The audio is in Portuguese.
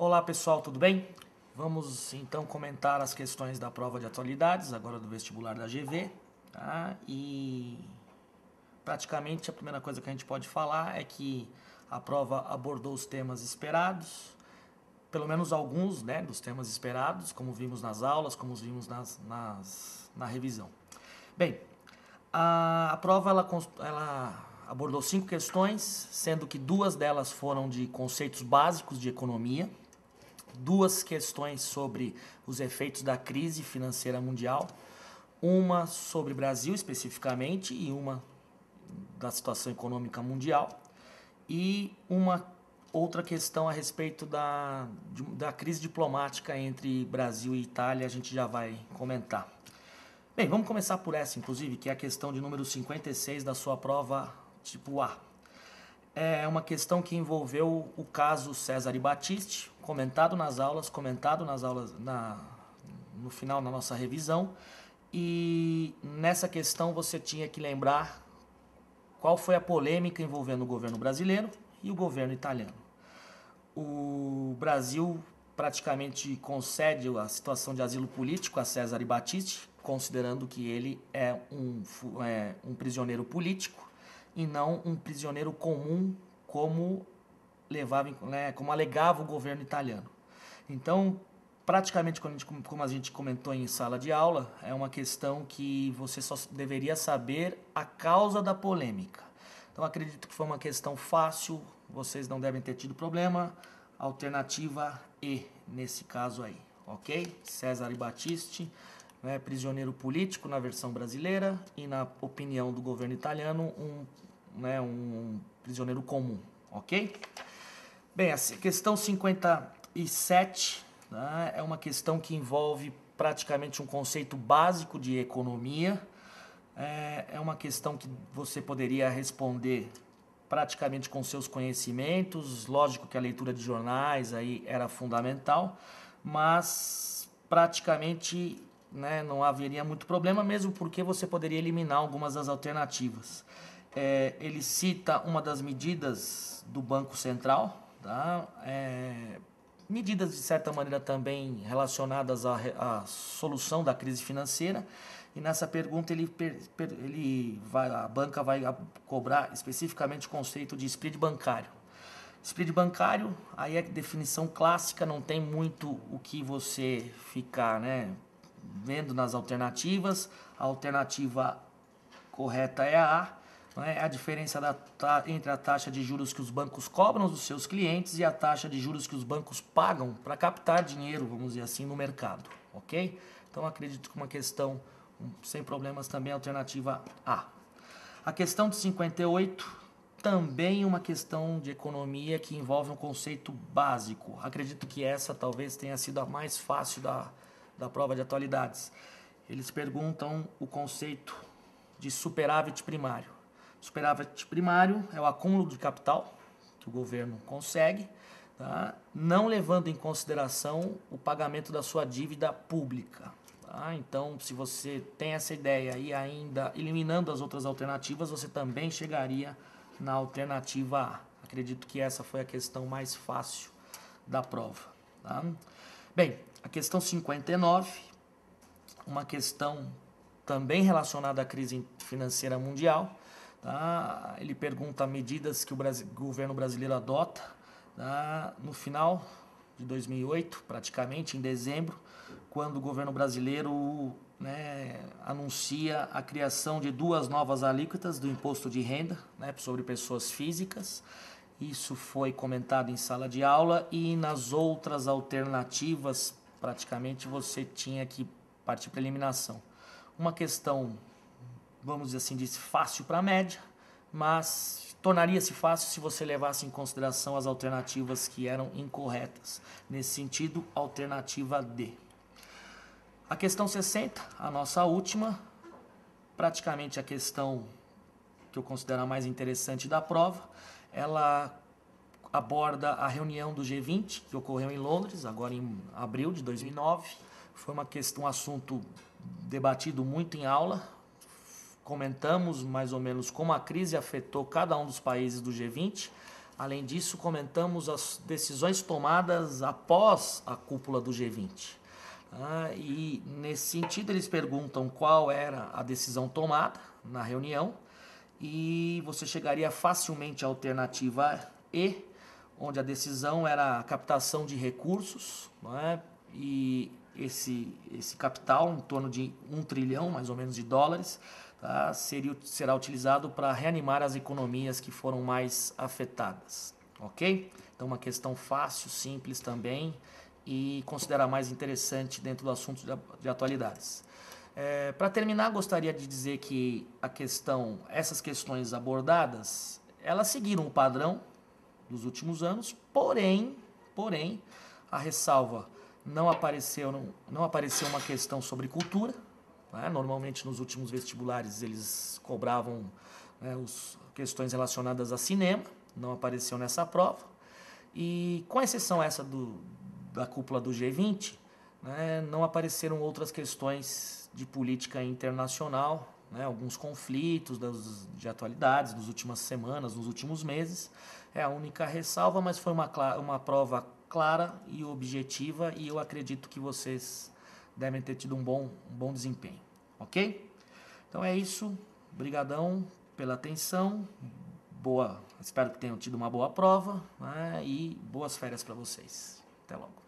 Olá pessoal, tudo bem? Vamos então comentar as questões da prova de atualidades, agora do vestibular da GV. Tá? E praticamente a primeira coisa que a gente pode falar é que a prova abordou os temas esperados, pelo menos alguns né, dos temas esperados, como vimos nas aulas, como vimos nas, nas na revisão. Bem, a, a prova ela, ela abordou cinco questões, sendo que duas delas foram de conceitos básicos de economia, duas questões sobre os efeitos da crise financeira mundial, uma sobre Brasil especificamente e uma da situação econômica mundial e uma outra questão a respeito da, da crise diplomática entre Brasil e Itália, a gente já vai comentar. Bem, vamos começar por essa, inclusive, que é a questão de número 56 da sua prova tipo A é uma questão que envolveu o caso César e Batiste, comentado nas aulas, comentado nas aulas na, no final na nossa revisão. E nessa questão você tinha que lembrar qual foi a polêmica envolvendo o governo brasileiro e o governo italiano. O Brasil praticamente concede a situação de asilo político a César e Batiste, considerando que ele é um, é, um prisioneiro político e não um prisioneiro comum, como levava, né, como alegava o governo italiano. Então, praticamente como a gente comentou em sala de aula, é uma questão que você só deveria saber a causa da polêmica. Então acredito que foi uma questão fácil, vocês não devem ter tido problema. Alternativa E nesse caso aí, ok? César Battisti, né, prisioneiro político na versão brasileira e na opinião do governo italiano, um né, um prisioneiro comum, ok? Bem, a questão 57 né, é uma questão que envolve praticamente um conceito básico de economia. É, é, uma questão que você poderia responder praticamente com seus conhecimentos. Lógico que a leitura de jornais aí era fundamental, mas praticamente né, não haveria muito problema, mesmo porque você poderia eliminar algumas das alternativas é, ele cita uma das medidas do Banco Central, tá? É, medidas de certa maneira também relacionadas à, à, solução da crise financeira. E nessa pergunta ele, ele vai, a banca vai cobrar especificamente o conceito de spread bancário. Spread bancário, aí é definição clássica, não tem muito o que você ficar né, vendo nas alternativas. A alternativa correta é a A né, a diferença da, entre a taxa de juros que os bancos cobram dos seus clientes e a taxa de juros que os bancos pagam para captar dinheiro, vamos dizer assim, no mercado, ok? Então acredito que uma questão hum, sem problemas também é alternativa A. A questão de 58 também uma questão de economia que envolve um conceito básico. Acredito que essa talvez tenha sido a mais fácil da, da prova de atualidades. Eles perguntam o conceito de superávit primário. Superávit primário é o acúmulo de capital que o governo consegue, tá? não levando em consideração o pagamento da sua dívida pública. Tá? Então, se você tem essa ideia e ainda eliminando as outras alternativas, você também chegaria na alternativa A. Acredito que essa foi a questão mais fácil da prova. Tá? Bem, a questão 59, uma questão também relacionada à crise financeira mundial. Tá? Ele pergunta medidas que o governo brasileiro adota. Tá? No final de 2008, praticamente em dezembro, quando o governo brasileiro né, anuncia a criação de duas novas alíquotas do imposto de renda né, sobre pessoas físicas. Isso foi comentado em sala de aula e nas outras alternativas, praticamente você tinha que partir para eliminação. Uma questão vamos dizer assim, de fácil para média, mas tornaria-se fácil se você levasse em consideração as alternativas que eram incorretas. Nesse sentido, alternativa D. A questão 60, a nossa última, praticamente a questão que eu considero a mais interessante da prova, ela aborda a reunião do G20 que ocorreu em Londres, agora em abril de 2009. Foi uma questão, um assunto debatido muito em aula, comentamos mais ou menos como a crise afetou cada um dos países do G20. Além disso, comentamos as decisões tomadas após a cúpula do G20. Ah, e nesse sentido, eles perguntam qual era a decisão tomada na reunião e você chegaria facilmente à alternativa E, onde a decisão era a captação de recursos é? e esse, esse capital, em torno de um trilhão mais ou menos de dólares, tá? Seria, será utilizado para reanimar as economias que foram mais afetadas, ok? Então, uma questão fácil, simples também e considerar mais interessante dentro do assunto de, de atualidades. É, para terminar, gostaria de dizer que a questão, essas questões abordadas, elas seguiram o padrão dos últimos anos, porém, porém, a ressalva não apareceu, não, não apareceu uma questão sobre cultura. Né? Normalmente nos últimos vestibulares eles cobravam né, os, questões relacionadas a cinema, não apareceu nessa prova. E com exceção essa do, da cúpula do G20, né, não apareceram outras questões de política internacional, né, alguns conflitos das, de atualidades, nas últimas semanas, nos últimos meses. É a única ressalva, mas foi uma, uma prova clara e objetiva e eu acredito que vocês devem ter tido um bom, um bom desempenho, ok? Então é isso, brigadão pela atenção, boa, espero que tenham tido uma boa prova né? e boas férias para vocês. Até logo.